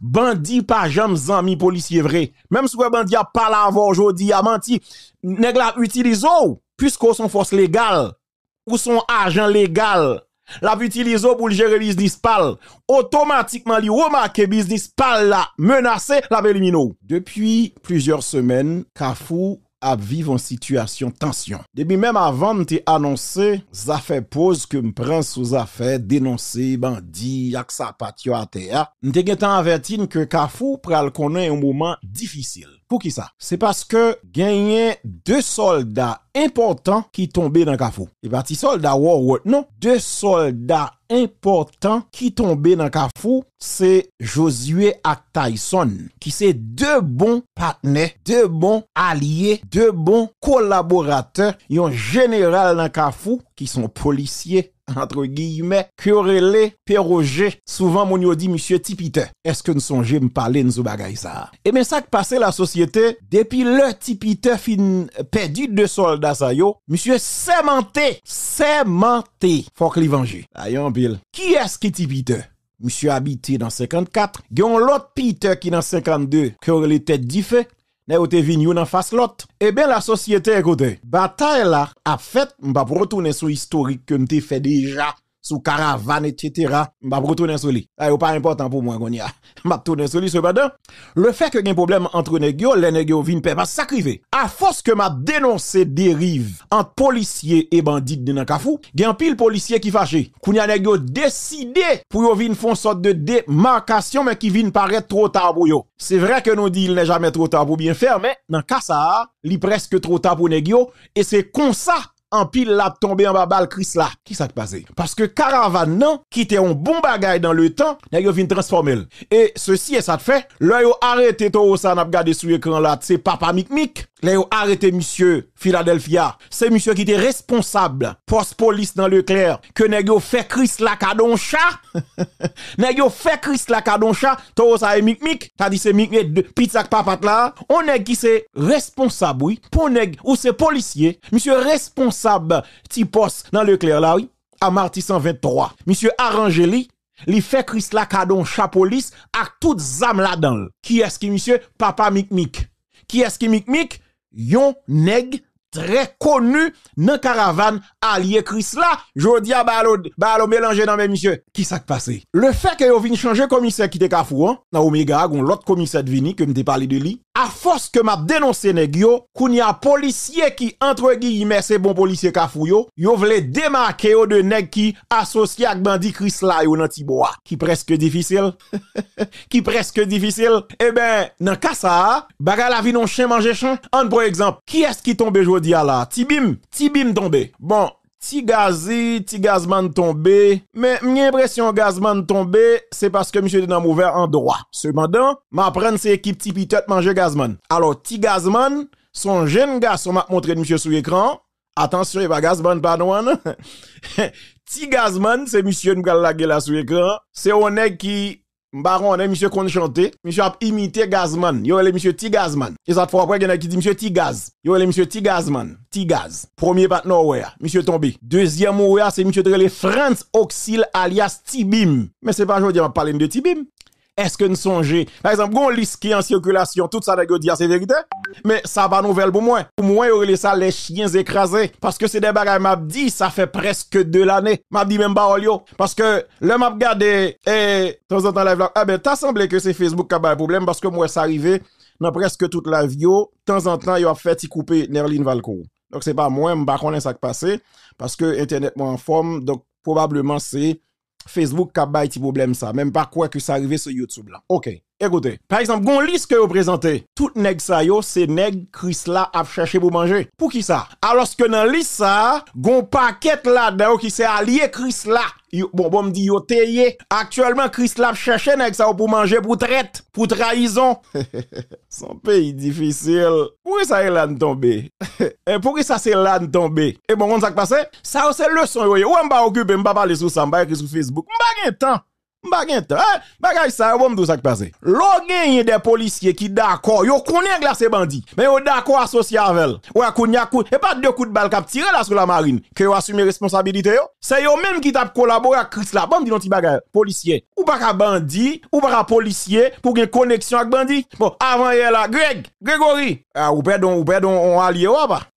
Bandi pas jamais zami policier vrai. Même si bandi a pas la aujourd'hui, a menti, nèg la puisque son force légale ou son agent légal la utilise pour gérer business pal. Automatiquement, li remarque business pal la menacé, la belimino. Depuis plusieurs semaines, Kafou ap viv an situasyon tansyon. Demi menm avan mte anonsè, zafè pouz ke m pren sou zafè, denonsè, ban di, yak sa pat yo ate ya, mte gen tan avertin ke kafou pral konen yon mouman difisil. Pour qui ça? C'est parce que gagné deux soldats importants qui tombaient dans le cafou. Et parti soldats War, non? Deux soldats importants qui tombaient dans le c'est Josué et Tyson, qui sont deux bons partenaires, deux bons alliés, deux bons collaborateurs, un général dans le qui sont policiers entre guillemets, querelé, pérogé, souvent mon yo dit monsieur Tipite. Est-ce que nous songez me parler nous bagay ça? Eh bien, ça qui passait la société, depuis le Tipite fin euh, perdu de soldats ça yo, monsieur sémenté, sémenté, faut que l'évangile. Ayon pile. Qui est-ce qui Tipite? Monsieur habité dans 54, un l'autre Peter qui dans 52, quaurait les têtes Là où te venu dans en face l'autre. Eh bien, la société, écoutez, bataille là, a fait, m'pa retourner sur historique que m'te fait déjà sous caravane, etc. Je vais retourner sur pas important pour moi, Je vais retourner sur Cependant, le fait que y ait un problème entre Negio, les Negio viennent pas sacriver. À force que m'a dénoncé dérive entre policiers et bandits de Nankafu, il y a un pile policier qui fâché. Ils Negio décidé pour venir faire une sorte de démarcation, mais qui viennent paraître trop tard pour eux. C'est vrai que nous dit qu'il n'est jamais trop tard pour bien faire, mais dans le cas ça, il est presque trop tard pour Negio, et c'est comme ça en pile là tombé en bas balle Chris là. Qui s'est qui passé Parce que caravane non qui était un bon bagay dans le temps, n'a yo vin transformer. Et ceci et ça te fait, là yo arrêté toi ça n'a gade sur écran là, c'est papa mic Là yo arrêté monsieur Philadelphia. C'est monsieur qui était responsable post police dans le clair que n'a yo fait Chris la cadon chat. n'a yo fait Chris la cadon chat, Toi ça et Mik T'as dit c'est de pizza papa là, on est qui c'est responsable oui, pour ou c'est policier, monsieur responsable Sab petit poste dans le clair là, oui, à Marti 123. Monsieur Arangeli, li fait Chris la cadon chapolis à toutes âmes là-dedans. Qui est-ce qui, monsieur? Papa Mikmik. Qui est-ce qui Mikmik? Yon neg très connu dans caravane allié Chris là jodi a balo balo mélanger dans mes monsieur qui s'est passé le fait que yo vinn changer commissaire qui était kafou hein dans Omega gon l'autre commissaire de Vini que me parlé de lui à force que m'a dénoncé nèg yo, a policier qui entre guillemets c'est bon policier qu'a yo, yo vle démarquer yo de nèg qui associé avec bandit Chris ou yo nan qui presque difficile, qui presque difficile. Eh ben, nan cas ça, baga la vie non chien manger chien. En pour exemple, qui est-ce qui tombe jodi à la? Tibim, Tibim tombé. Bon, Ti gazi, ti gazman tombé. Mais j'ai l'impression gazman tombé, c'est parce que monsieur était dans en droit. Cependant, m'apprendre c'est équipe ti pitet manger gazman. Alors, ti gazman, son jeune garçon m'a montré monsieur sur écran. Attention, il e va gazman pas Ti gazman, c'est monsieur nous la là sur l'écran. C'est un qui Baron, monsieur qu'on chantait, monsieur a imité Gazman. Yo, le monsieur Tigazman. Et ça, fois après, il a qui dit monsieur Tigaz. Yo, le monsieur Tigazman. Tigaz. Premier partenaire, ouais. Monsieur tombé. Deuxième, ouais, c'est monsieur les France Oxil alias Tibim. Mais c'est pas aujourd'hui, on va parler de Tibim est-ce que nous songeons Par exemple, on liste qui en circulation, tout ça, de dire c'est vérité. Mais ça va nouvelle pour moi. Pour moi, il y ça les chiens écrasés. Parce que c'est des bagages, m'a dit, ça fait presque deux l'année. M'a dit même pas oh, Parce que le m'a regardé, et, de temps en temps, vlog... ah ben, t'as semblé que c'est Facebook qui a un problème parce que moi, ça arrivait dans presque toute la vie, de temps en temps, il a fait y couper Nerline Valco. Donc, c'est pas moi, je ne connais ça qui passé parce que Internet moi en forme. Donc, probablement, c'est Facebook qui a problème ça, même pas quoi que ça arrive sur YouTube là. OK. Écoutez, par exemple, gon liste que vous présentez, tout nèg sa yo, c'est nèg Chris là a chercher pour manger. Pour qui ça? Alors que dans liste ça, gon paquet là dedans qui s'est allié Chris là. Bon, bon, me dit yo teye. Actuellement, Chris là cherche nèg sa pour manger, pour traite, pour trahison. Son pays difficile. Pourquoi ça est là tombé? Et pourquoi ça c'est là tombé? Et bon, on s'est passé? Ça c'est leçon yo. Ou m'ba occupé, m'ba parler sur ça, m'ba écrit sur Facebook. M'ba gen temps. Bagay hein? bagay ça, bon sa ça passe. L'on gagne des policiers qui d'accord, yo connaît glase bandit, mais yo d'accord associé avec Ou a kounya kou, et pas deux coups de balle a tiré là sur la marine, que yo assumé responsabilité yo. C'est yo même qui t'a collaboré avec Chris là, bon dit non ti bagay, policier. Ou pas bandit, ou pas policier pour une connexion avec bandit. Bon, avant hier là, Greg, Gregory, ah, ou perdon, ou perdon, on allié ou pas.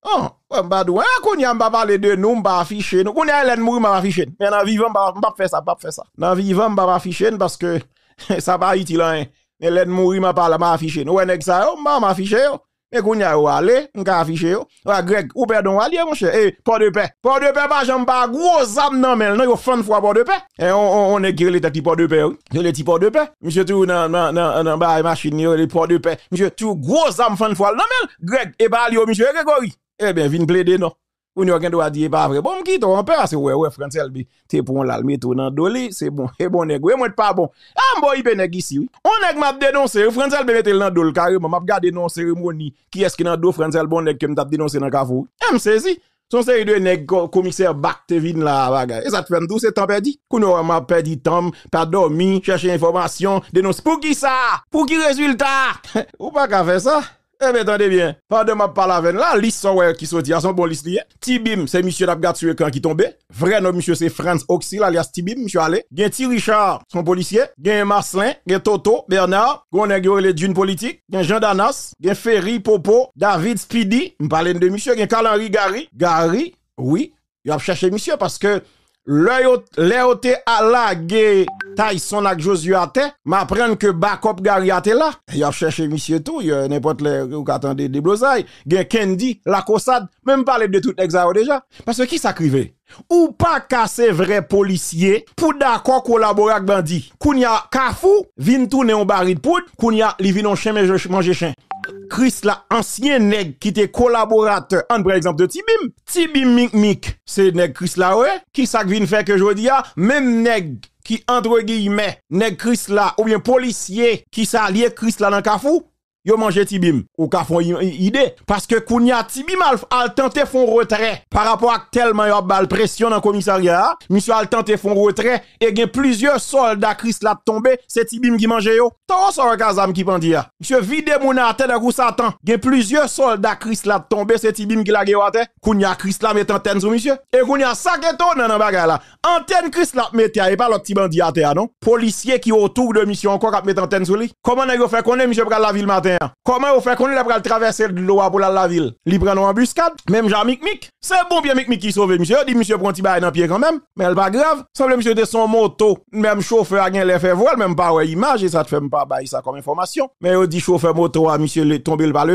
Ouais, m'ba dou, qu'on hein, y a m'ba parler de nous, m'ba afficher nous. Qu'on y a Hélène mourir, m'ba afficher. Mais en vivant, m'ba faire ça, m'ba faire ça. En vivant, m'ba afficher parce que ça va utile, hein. Mais Hélène mourir, m'ba parler, m'ba afficher nous. Ouais, nèg ça, m'a m'ba affiché yo. Mais qu'on y a allé, m'ka afficher, yo. Greg, ou perdon, allié, mon cher. Eh, port de paix. Port de paix, pas j'mba gros âme, non, mais non, yo fan fois port de paix. Eh, on, on, on est guéri les petits port de paix, oui. Yo, les petits port de paix. Monsieur, tout, nan, nan, nan, nan, bah, machine, yo, les port de paix. Monsieur, tout, gros âme, fan fois, non, mais Greg, et eh, bah, monsieur, Grégory eh bien, vin plaider non. Ou n'y a qu'un dire pas vrai. Bon, m'quitte, on peut, c'est ouais, ouais, France LB, t'es pour tout dans doli, c'est bon, et eh, bon, nègre, moi, pas bon. Ah, bon, il nèg ici, oui. On nèg m'a dénoncé, France LB mette le dol, carrément, m'a gardé non cérémonie, qui est-ce qui dans do France LB, nèg, que m'a dénoncé dans cafou. Eh, m'a saisi. Son série de nèg commissaire Bacte te vin la bagay. Et ça te fait tout c'est temps perdu. Kouno m'a perdu temps, pas dormi, chercher information, dénonce. Pour qui ça? Pour qui résultat? Ou pas qu'à faire ça? Eh, mais attendez bien. Pardon, ma parle avec là, liste qui dit à son bon liste Tibim, c'est monsieur d'Abgat sur quand qui tombé. Vrai nom, monsieur, c'est Franz Oxil, alias Tibim, monsieur allé. Gen Ti Richard, son policier. Gen Marcelin, gen Toto, Bernard, Gonek les d'une politique. Gen Jean Danas, gen Ferry, Popo, David Speedy, m'parle de monsieur, gen henri Gary. Gary, oui, il a cherché monsieur parce que le te a lagé Tyson avec Josué à m'apprenne que backup Gary là. Il a cherché monsieur tout, n'importe le ou attendez des blousailles gen Candy, la Cossade, même parler de tout exao déjà parce que qui s'acrivait ou pas casser vrai policier pour d'accord collaborer avec bandit. Kounya kafou, vin tourner en baril de poudre, kounya li vin on chien manger chien. Chris la ancien nèg qui était collaborateur en par exemple de Tibim Tibim Mik Mik c'est nèg Chris là ouais qui ça vient faire que je ah, même nèg qui entre guillemets nèg Chris là ou bien policier qui s'allie Chris là dans cafou yo manger Tibim. Ou ka font idée. Parce que kounya Tibim al, tenté font retrait. Par rapport à tellement yo bal pression dans commissariat, monsieur al tenté font retrait. Et gen plusieurs soldats Chris l'a tombé, c'est Tibim qui mange yo. Tant le Kazam qui pandi ya. Monsieur vide mon ate de kou Satan. Gen plusieurs soldats Chris l'a tombé, c'est Tibim qui la ge ate. kounya Chris la met e antenne sur monsieur. Et kounya sa geto nan baga la. Antenne Chris la met et pas l'autre petit à terre non. Policier qui autour de mission encore qui met antenne sur lui. Comment n'a yo fait connaître monsieur pral la ville matin Comment vous faites qu'on est le traverser de l'eau pour la ville? Li prend en embuscade, même Jean Mic Mic. C'est bon bien Mic Mic qui sauve monsieur. Dit monsieur prend petit dans pied quand même, mais elle pas grave. Semble monsieur de son moto, même chauffeur a gagné fait voile, même pas ouais image et ça te fait pas bail ça comme information. Mais il dit chauffeur moto à monsieur le tombé le pas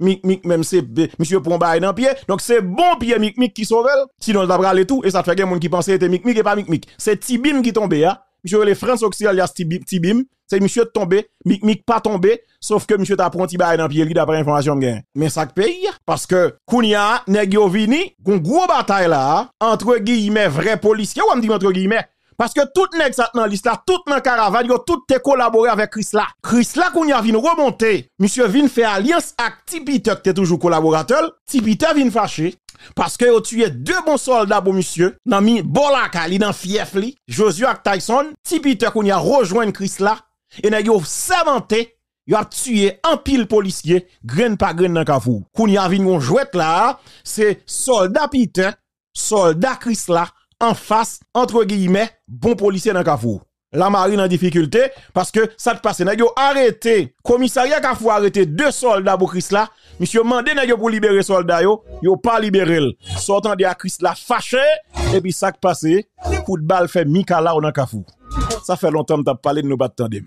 Mic Mic même c'est monsieur prend bail dans pied. Donc c'est bon bien Mic Mic qui sauve elle. Sinon a aller tout et ça te fait quelqu'un monde qui pensait était Mic Mic et pas Mic Mic. C'est Tibim qui tombé hein. Monsieur les France Oxyal y a Tibim, c'est monsieur tombé, mic mic pas tombé, sauf que monsieur t'a pris un dans pied d'après information Mais ça paye parce que Kounia nèg yo vini, gon gros bataille là entre guillemets vrai policier. ou me dit entre guillemets parce que tout nèg ça dans liste là, tout dans caravane, yo tout te collaboré avec Chris là. Chris là Kounia vient remonter. Monsieur vient faire alliance avec Tipita qui est toujours collaborateur. Tipita vient fâcher. Parce que tu tué deux bons soldats pour monsieur, dans mi Bolaka, li dans fief li, Josué Tyson, Tipiter Kounia rejoint Chris là, et nèg yo savanté, yo a tué un pile policier, graine par graine dans kafou. Koun y a vinn jouette là, c'est soldat Peter, soldat Chris là en face entre guillemets bon policier dans kafou. La marine en difficulté parce que ça te passe nèg yo arrêté, commissariat kafou arrêté deux soldats pour Chris là. Monsieur mandé nèg pour libérer soldat yo, yo pas libéré. Sortant de Chris là fâché et puis ça te passé, coup de balle fait Mika ou dans kafou. Sa fe lontan mta pale nou bat tan dim.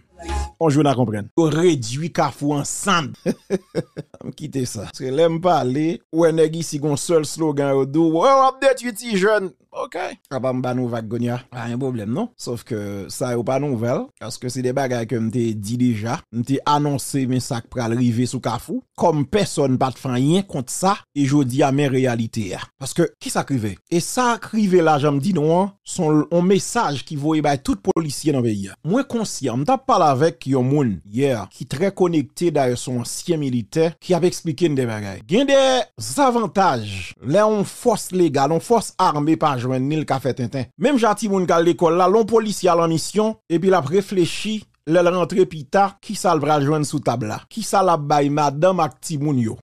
on joue la comprendre. On réduit Kafou ensemble. me quitter ça. Parce que l'aime parler, ou un ici gon seul slogan au dos, oh, tu tu si jeune. Ok. Ah, pas bah, m'ba nous un problème, non? Sauf que ça n'est pas nouvelle. Parce que c'est des bagages que m'te dit déjà. M'te annoncé mes sacs pral arriver sous Kafou. Comme personne pas de rien contre ça. Et je dis à mes réalités. Hein. Parce que, qui s'acrivait? Et ça crivé là, j'en dis non, hein. son, un message qui voyait bah, tout policier dans le pays. Hein. Moi conscient, m'tap parle avec qui est qui très connecté d'ailleurs son ancien militaire, qui a expliqué des bagages. Il des avantages. Là, on force légale, on force armée par joindre ni le café Tintin. Même Jati Moun l'école là, l'on policier à e la mission, et puis l'a a réfléchi rentré plus tard, qui ça rejoindre joindre sous table là? Qui ça la Bay madame ak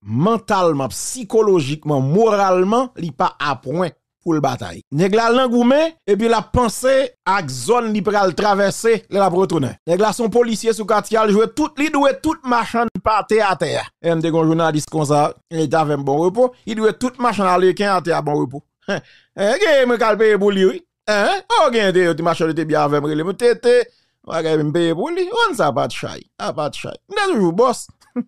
Mentalement, psychologiquement, moralement, li pas à point pour le bataille. Négla l'engoumé et puis la pensée à zone li pral traverser la retourner. Nèg son policier sous quartier jouer tout, li doué toute machin parté à terre. Et un journaliste comme ça, il avait un bon repos, il doué machin à américain à terre bon repos. Hein? Eh me calper pour lui. Oui. Hein? Oh gen de tu machine était bien avec le tete. Ouais, me payer pour lui. On sa pas de chai. Ah pas de chai. toujours boss.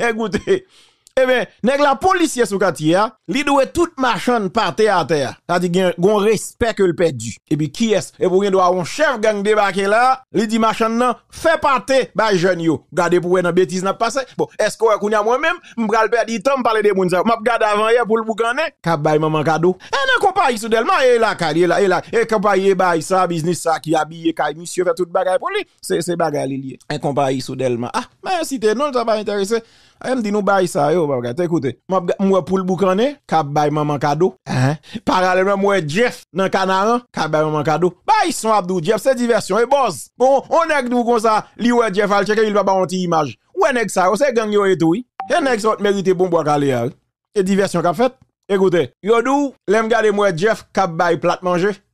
Écoutez eh bien, nèg la policier sous quartier, li doit tout machin par terre à terre. Ça dit gon respect que le perdu. Et puis qui est Et eh pour ben, qu'il doit un chef gang débarquer là, li dit machin nan fait parter ba jeune yo. Gardez pour nan bêtise n'a passé. Bon, est-ce que kounya moi-même, m'pral perdre dit temps parler des moun ça. M'a garde avant hier pour le boucaner. Ka bay maman cadeau. Eh nan compagnie sous Delma et eh, la carrière eh, là et là et compagnie bay ça business ça qui habillé kay monsieur fait toute bagaille pour lui. C'est c'est bagaille lié. Un compagnie sous Ah, mais si t'es non ça pas intéressé elle me dit nous bail ça yo, papa. Écoutez, moi pour le boucané, cap bail maman cadeau. Hein? Parallèlement moi Jeff dans Canaran, cap bail maman cadeau. Bail son Abdou Jeff, c'est diversion et boss. Bon, on est nous comme ça, li wè Jeff al checker, il va pas une image. ou nèg ça, c'est gang yo et tout. E et nèg ça mérite bon bois calé. Et diversion qu'a fait. Écoutez, yo dou, l'aime garder moi Jeff kab bail plat manger.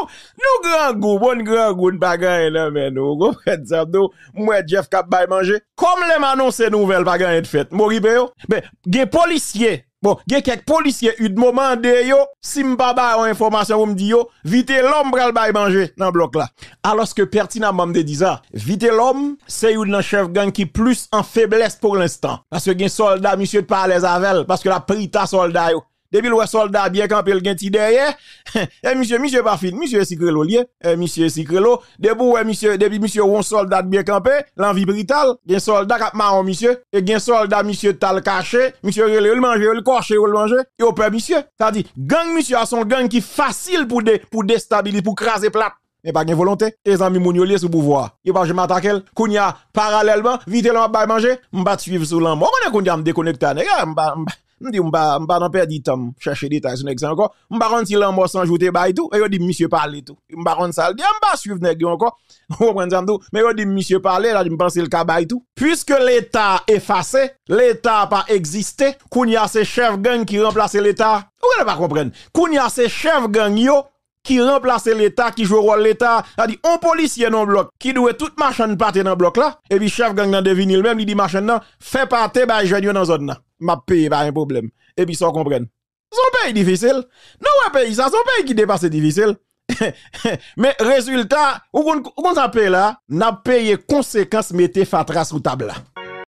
Non! Nou grand goun, bon grand goun pas yon men mais nous pred zabdo, moi Jeff kap bay manje. Comme le manon nouvelle nouvelles bagan yon fet. Mori be Ben, gen policiers, Bon, gen quelques policiers, yon moment de yo. Si mpa yon information ou mdi yo, vite l'homme bral bay manje nan alors que pertinent, que pertinemment de diza, vite l'homme, l'homme, c'est chef gang qui plus en faiblesse pour l'instant. Parce que gen soldat, monsieur de avec parce parce que la prita soldat yo. Depuis le soldat bien campé, le petit derrière. Et eh, monsieur, monsieur pas monsieur Sikrelo lié, eh monsieur Sikrelo, debout, eh, monsieur, depuis monsieur un soldat bien campé, l'envie brital, gen soldat cap marron monsieur, et gen soldat monsieur tal caché, monsieur relé, le manger, le coché, le manger, et au père monsieur. ça dit, gang monsieur a son gang qui facile pour pour déstabiliser, pour craser plate mais pas de volonté. Les amis moun yo sous pouvoir. Yo pas je m'attaque Kounia, parallèlement, vite l'on va manger, m'bat suivre sous l'an. Moi on me déconnecter Mdi mba, pas perdre du temps, chercher détails sur exemple encore. Mba rendre si l'an sans jouter eh bail tout, et je dit monsieur parler tout. on rendre ça, dit mba suivre nèg encore. On comprenez tout, mais je dit monsieur parler là, me pense le ka bah, et tout. Puisque l'état effacé, l'état pas existé, a ces chef gang qui remplace l'état. Vous ne pas comprendre. a ces chef gang yo qui remplace l'État, qui joue rôle l'État. C'est-à-dire, un policier dans bloc, qui doit toute machine partir dans le bloc là, et puis chef gang dans devine lui-même, il dit machine là, fait partir, bah, je dans zone là m'a payé pas un problème. Et puis, ça comprenne. Son pays difficile. Non, un pays, ça, son pays qui dépasse difficile. Mais résultat, où on, où on a payé là, n'a payé conséquence mettez fatras sous table là.